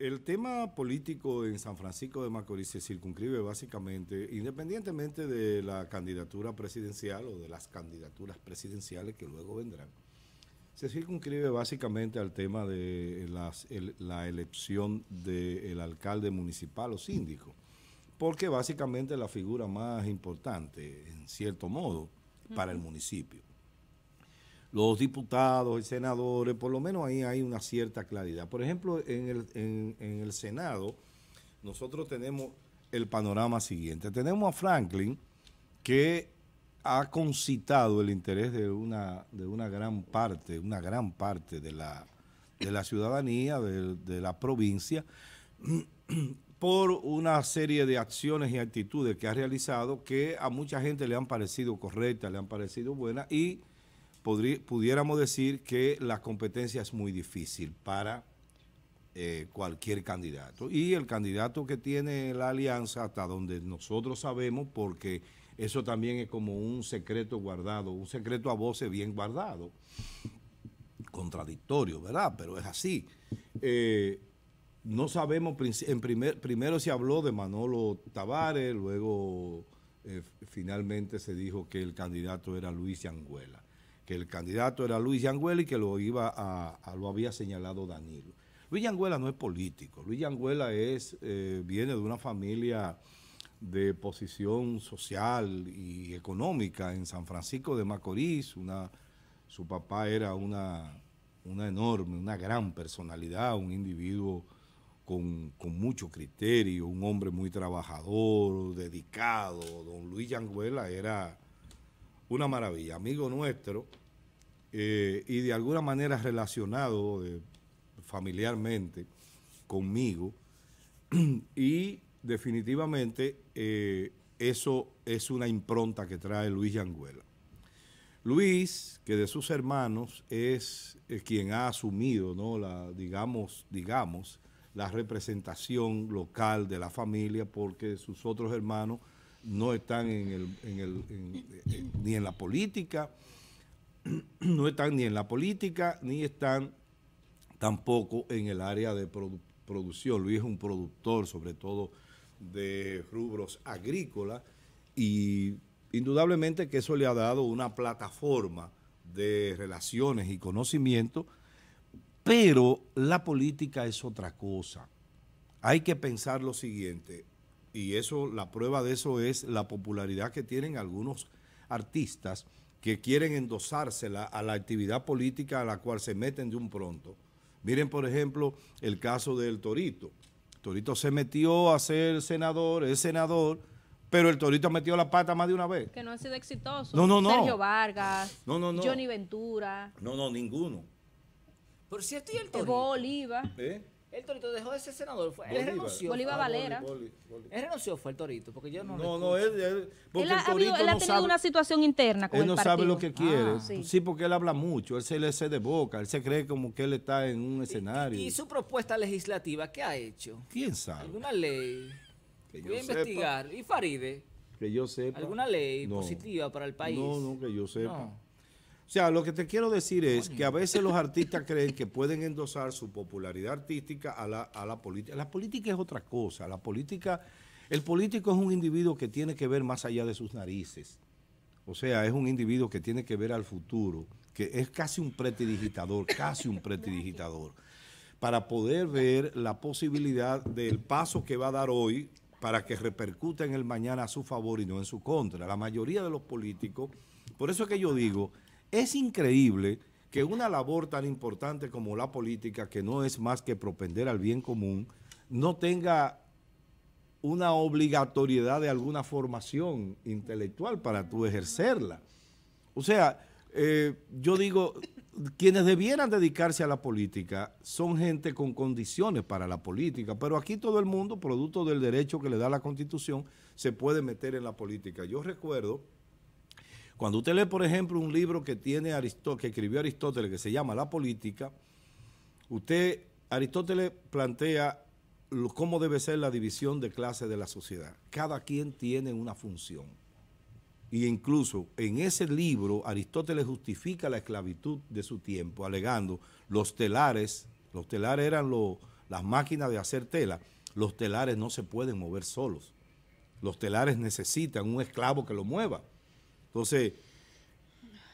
El tema político en San Francisco de Macorís se circunscribe básicamente, independientemente de la candidatura presidencial o de las candidaturas presidenciales que luego vendrán, se circunscribe básicamente al tema de la elección del alcalde municipal o síndico, porque básicamente es la figura más importante, en cierto modo, para el municipio los diputados y senadores, por lo menos ahí hay una cierta claridad. Por ejemplo, en el, en, el Senado nosotros tenemos el panorama siguiente. Tenemos a Franklin que ha concitado el interés de una, de una gran parte, una gran parte de la, de la ciudadanía, de, de la provincia, por una serie de acciones y actitudes que ha realizado que a mucha gente le han parecido correctas, le han parecido buenas y pudiéramos decir que la competencia es muy difícil para eh, cualquier candidato. Y el candidato que tiene la alianza, hasta donde nosotros sabemos, porque eso también es como un secreto guardado, un secreto a voces bien guardado, contradictorio, ¿verdad? Pero es así. Eh, no sabemos, en primer, primero se habló de Manolo Tavares, luego eh, finalmente se dijo que el candidato era Luis Anguela que el candidato era Luis Yanguela y que lo, iba a, lo había señalado Danilo. Luis Yanguela no es político, Luis Yanguela es, eh, viene de una familia de posición social y económica en San Francisco de Macorís, su papá era una, enorme, una gran personalidad, un individuo con, con, mucho criterio, un hombre muy trabajador, dedicado. Don Luis Yanguela era una maravilla, amigo nuestro, eh, y de alguna manera relacionado eh, familiarmente conmigo, y definitivamente eh, eso es una impronta que trae Luis Yanguela. Luis, que de sus hermanos es quien ha asumido, ¿no? la, digamos, digamos, la representación local de la familia, porque sus otros hermanos no están ni en la política, no están ni en la política, ni están tampoco en el área de producción. Luis es un productor, sobre todo de rubros agrícolas, y indudablemente que eso le ha dado una plataforma de relaciones y conocimiento, pero la política es otra cosa. Hay que pensar lo siguiente, y eso, la prueba de eso es la popularidad que tienen algunos artistas que quieren endosársela a la actividad política a la cual se meten de un pronto. Miren, por ejemplo, el caso del Torito. Torito se metió a ser senador, es senador, pero el Torito ha metido la pata más de una vez. Que no ha sido exitoso. No, no, no. Sergio Vargas, no, no, Johnny Ventura. No, no, ninguno. Por si y el Torito. Bolívar. ¿Eh? El Torito dejó de ser senador. Fue, Bolívar, él renunció. Bolívar ah, Valera. Él renunció, fue el Torito. Porque yo no. No, no, él. él no ha, tenido sabe, una situación interna con Él no sabe lo que quiere. Ah, sí. porque él habla mucho. Él se le hace de boca. Él se cree como que él está en un escenario. ¿Y, su propuesta legislativa qué ha hecho? ¿Quién sabe? ¿Alguna ley? Que Voy a investigar. ¿Y Faride? Que yo sepa. ¿Alguna ley positiva para el país? No, no, que yo sepa. O sea, lo que te quiero decir es que a veces los artistas creen que pueden endosar su popularidad artística a la, política. La política es otra cosa. La política, el político es un individuo que tiene que ver más allá de sus narices. O sea, es un individuo que tiene que ver al futuro, que es casi un pretidigitador, casi un pretidigitador, para poder ver la posibilidad del paso que va a dar hoy para que repercute en el mañana a su favor y no en su contra. La mayoría de los políticos, por eso es que yo digo es increíble que una labor tan importante como la política, que no es más que propender al bien común, no tenga una obligatoriedad de alguna formación intelectual para tú ejercerla. O sea, eh, yo digo, quienes debieran dedicarse a la política son gente con condiciones para la política, pero aquí todo el mundo, producto del derecho que le da la Constitución, se puede meter en la política. Yo recuerdo cuando usted lee, por ejemplo, un libro que tiene que escribió Aristóteles, que se llama La Política, usted, Aristóteles plantea cómo debe ser la división de clases de la sociedad. Cada quien tiene una función. Y incluso en ese libro, Aristóteles justifica la esclavitud de su tiempo, alegando los telares, los telares eran las máquinas de hacer tela, los telares no se pueden mover solos. Los telares necesitan un esclavo que lo mueva. Entonces,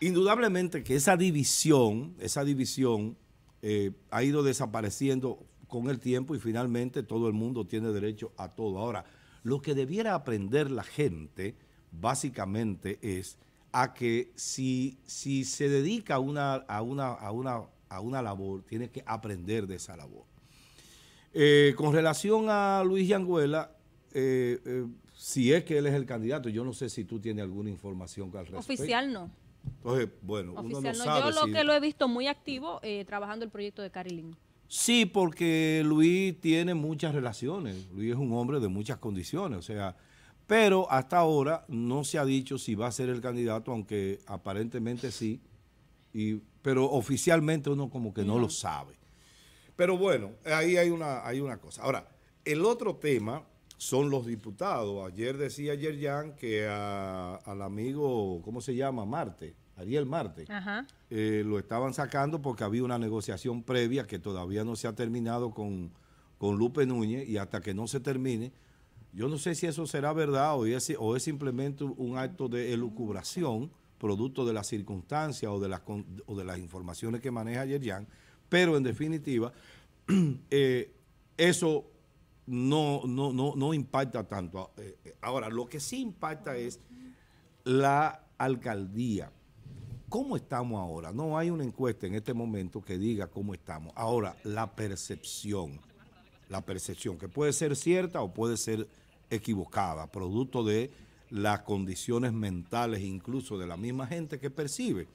indudablemente que esa división, esa división eh, ha ido desapareciendo con el tiempo y finalmente todo el mundo tiene derecho a todo. Ahora, lo que debiera aprender la gente básicamente es a que si, si se dedica a una, a, una, a, una, labor, tiene que aprender de esa labor. Eh, con relación a Luis Yanguela, eh, eh si es que él es el candidato, yo no sé si tú tienes alguna información al respecto. Oficial no. Entonces, bueno, uno no, no. Yo lo que lo he visto muy activo eh, trabajando el proyecto de Carilín. Sí, porque Luis tiene muchas relaciones. Luis es un hombre de muchas condiciones, o sea, pero hasta ahora no se ha dicho si va a ser el candidato, aunque aparentemente sí, pero oficialmente uno como que no, lo sabe. Pero bueno, ahí hay una, hay una cosa. Ahora, el otro tema son los diputados. Ayer decía ayer que al amigo, ¿cómo se llama? Marte, Ariel Marte, eh, lo estaban sacando porque había una negociación previa que todavía no se ha terminado con, Lupe Núñez y hasta que no se termine, yo no sé si eso será verdad o es, simplemente un acto de elucubración producto de las circunstancias o de las, de las informaciones que maneja Yerjan, pero en definitiva, eh, eso no, no, no, no impacta tanto. Ah, eh, eh, ahora, lo que sí impacta es la alcaldía. ¿Cómo estamos ahora? No hay una encuesta en este momento que diga cómo estamos. Ahora, la percepción, la percepción que puede ser cierta o puede ser equivocada, producto de las condiciones mentales incluso de la misma gente que percibe.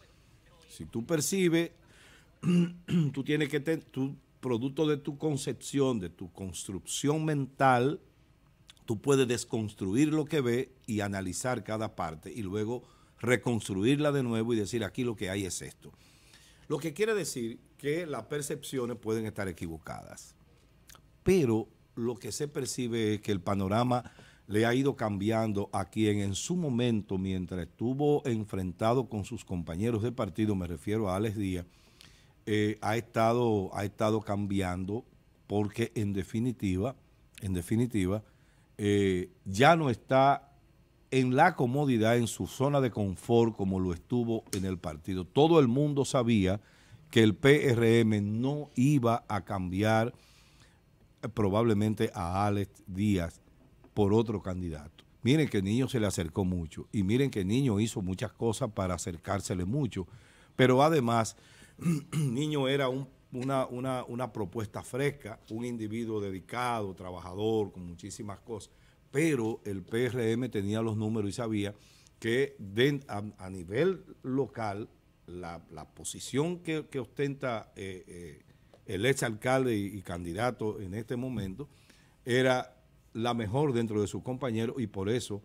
Si tú percibes, tú tienes que, tener producto de tu concepción, de tu construcción mental, tú puedes desconstruir lo que ve y analizar cada parte y luego reconstruirla de nuevo y decir aquí lo que hay es esto. Lo que quiere decir que las percepciones pueden estar equivocadas, pero lo que se percibe es que el panorama le ha ido cambiando a quien en su momento, mientras estuvo enfrentado con sus compañeros de partido, me refiero a Alex Díaz, eh, ha, estado, ha estado cambiando porque en definitiva, en definitiva, eh, ya no está en la comodidad, en su zona de confort como lo estuvo en el partido. Todo el mundo sabía que el PRM no iba a cambiar eh, probablemente a Alex Díaz por otro candidato. Miren que el niño se le acercó mucho y miren que el niño hizo muchas cosas para acercársele mucho. Pero además Niño era una, propuesta fresca, un individuo dedicado, trabajador, con muchísimas cosas, pero el PRM tenía los números y sabía que a, nivel local la, posición que, ostenta eh, eh, el ex alcalde y, candidato en este momento era la mejor dentro de sus compañeros y por eso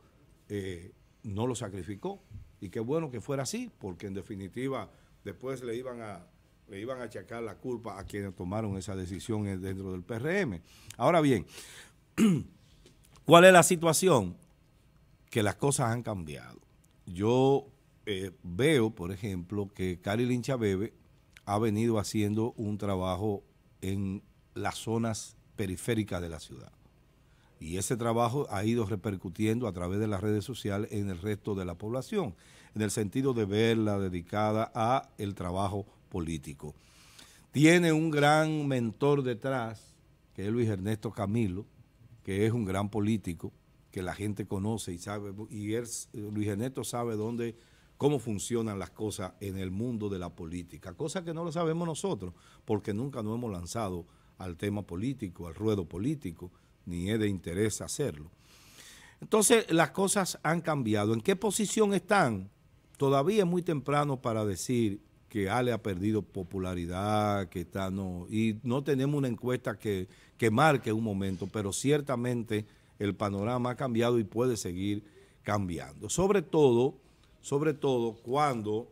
eh, no lo sacrificó. Y qué bueno que fuera así, porque en definitiva después le iban a iban a achacar la culpa a quienes tomaron esa decisión dentro del PRM. Ahora bien, ¿cuál es la situación? Que las cosas han cambiado. Yo eh, veo, por ejemplo, que Cari Linchabebe ha venido haciendo un trabajo en las zonas periféricas de la ciudad. Y ese trabajo ha ido repercutiendo a través de las redes sociales en el resto de la población en el sentido de verla dedicada a el trabajo político. Tiene un gran mentor detrás, que es Luis Ernesto Camilo, que es un gran político, que la gente conoce y sabe, y Luis Ernesto sabe dónde, cómo funcionan las cosas en el mundo de la política, cosa que no lo sabemos nosotros, porque nunca nos hemos lanzado al tema político, al ruedo político, ni es de interés hacerlo. Entonces, las cosas han cambiado. ¿En qué posición están? todavía es muy temprano para decir que Ale ha perdido popularidad, que está no, y no tenemos una encuesta que, marque un momento, pero ciertamente el panorama ha cambiado y puede seguir cambiando. Sobre todo, sobre todo cuando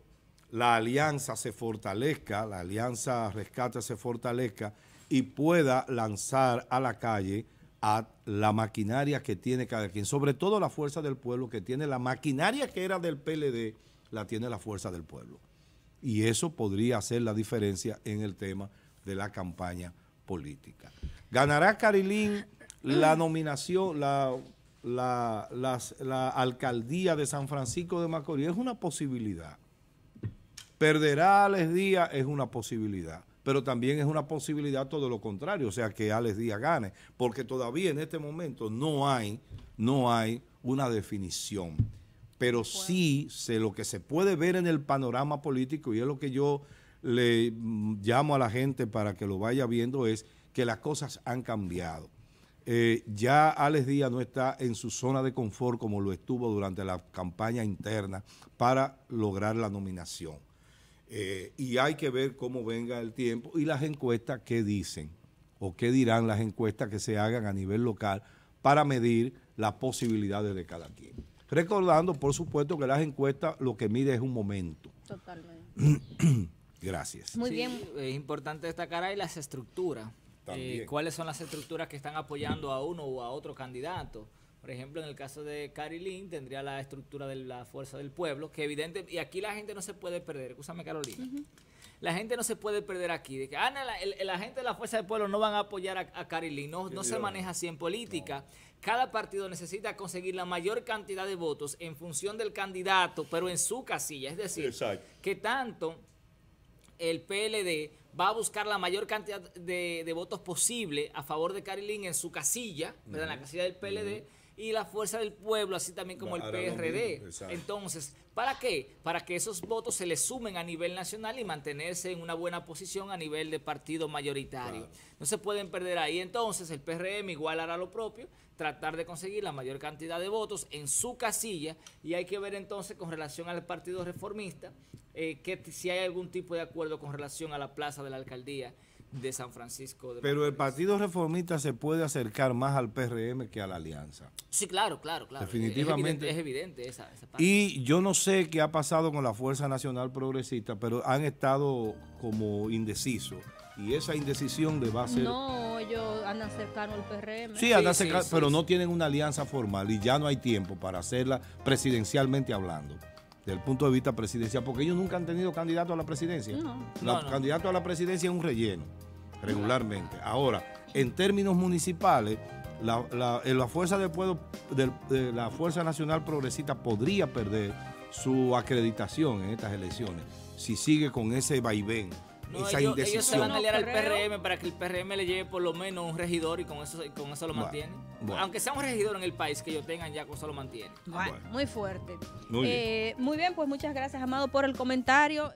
la alianza se fortalezca, la alianza rescate se fortalezca y pueda lanzar a la calle a la maquinaria que tiene cada quien, sobre todo la fuerza del pueblo que tiene la maquinaria que era del PLD la tiene la fuerza del pueblo. Y eso podría hacer la diferencia en el tema de la campaña política. ¿Ganará Carilín la nominación, la, la, alcaldía de San Francisco de Macorís? Es una posibilidad. ¿Perderá Alex Díaz? Es una posibilidad pero también es una posibilidad todo lo contrario, o sea, que Alex Díaz gane, porque todavía en este momento no hay, no hay una definición pero sí lo que se puede ver en el panorama político, y es lo que yo le mm, llamo a la gente para que lo vaya viendo, es que las cosas han cambiado. Eh, ya Alex Díaz no está en su zona de confort como lo estuvo durante la campaña interna para lograr la nominación. Eh, y hay que ver cómo venga el tiempo y las encuestas que dicen o qué dirán las encuestas que se hagan a nivel local para medir las posibilidades de cada quien. Recordando, por supuesto, que las encuestas lo que mide es un momento. Totalmente. Gracias. Muy bien. Es importante destacar ahí las estructuras. Eh, ¿Cuáles son las estructuras que están apoyando a uno o a otro candidato? Por ejemplo, en el caso de Carilín tendría la estructura de la fuerza del pueblo, que evidente, y aquí la gente no se puede perder, escúchame Carolina, la gente no se puede perder aquí, de ah, la, gente de la fuerza del pueblo no van a apoyar a, Carilín, no, no se maneja así en política. Cada partido necesita conseguir la mayor cantidad de votos en función del candidato, pero en su casilla. Es decir, que tanto el PLD va a buscar la mayor cantidad de, votos posible a favor de Carilín en su casilla, en la casilla del PLD y la fuerza del pueblo, así también como el PRD. Entonces, ¿para qué? Para que esos votos se le sumen a nivel nacional y mantenerse en una buena posición a nivel de partido mayoritario. No se pueden perder ahí. Entonces, el PRM igual hará lo propio, tratar de conseguir la mayor cantidad de votos en su casilla y hay que ver entonces con relación al Partido Reformista eh, que si hay algún tipo de acuerdo con relación a la plaza de la alcaldía de San Francisco. Pero el Partido Reformista se puede acercar más al PRM que a la Alianza. Sí, claro, claro, claro. Definitivamente. Es evidente, esa, esa parte. Y yo no sé qué ha pasado con la Fuerza Nacional Progresista, pero han estado como indecisos. Y esa indecisión de base. No, ellos andan acercado al PRM. Sí, andan acercando pero no tienen una alianza formal y ya no hay tiempo para hacerla presidencialmente hablando del punto de vista presidencial, porque ellos nunca han tenido candidato a la presidencia. No. Los a la presidencia es un relleno, regularmente. Ahora, en términos municipales, la, la, eh, fuerza pueblo, la Fuerza Nacional Progresista podría perder su acreditación en estas elecciones si sigue con ese vaivén no, ellos, se van a aliar al PRM para que el PRM le lleve por lo menos un regidor y con eso, con eso lo mantiene. Aunque sea un regidor en el país que ellos tengan, ya con eso lo mantiene. muy fuerte. Eh, muy bien, pues muchas gracias, Amado, por el comentario.